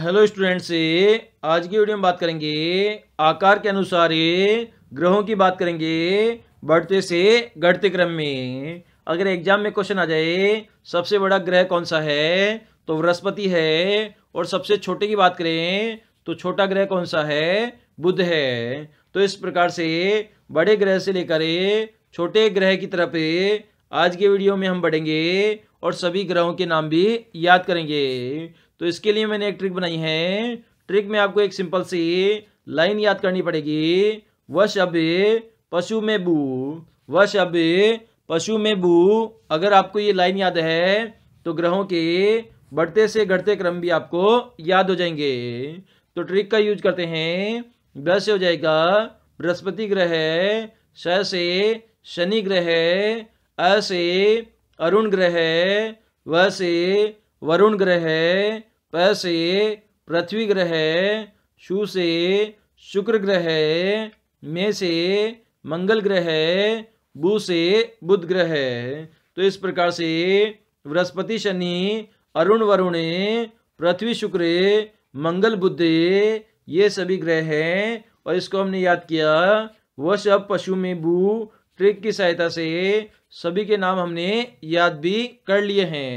hello students आज की video में बात करेंगे आकार के अनुसार ग्रहों की बात करेंगे बढ़ते से घटते क्रम में अगर एग्जाम में क्वेश्चन आ जाए सबसे बड़ा ग्रह कौन सा है तो बृहस्पति है और सबसे छोटे की बात करें तो छोटा ग्रह कौन सा है बुध है तो इस प्रकार से बड़े ग्रह से लेकर छोटे ग्रह की तरफ आज के वीडियो में हम बढ़ेंगे और सभी ग्रहों के नाम भी याद करेंगे तो इसके लिए मैंने एक ट्रिक बनाई है ट्रिक में आपको एक सिंपल सी लाइन याद करनी पड़ेगी वश अब पशु में बू वश अब पशु में बू अगर आपको ये लाइन याद है तो ग्रहों के बढ़ते से घटते क्रम भी आपको याद हो जाएंगे तो ट्रिक का यूज करते हैं ग्रह से हो जाएगा बृहस्पति ग्रह है से शनि ग्रह है अ से अरुण ग्रह है व से वरुण ग्रह प से पृथ्वी ग्रह शु से शुक्र ग्रह मे से मंगल ग्रह बु से बुध ग्रह तो इस प्रकार से बृहस्पति शनि अरुण वरुण पृथ्वी शुक्र मंगल बुद्ध ये सभी ग्रह हैं और इसको हमने याद किया वह सब पशु में भू ट्रिक की सहायता से सभी के नाम हमने याद भी कर लिए हैं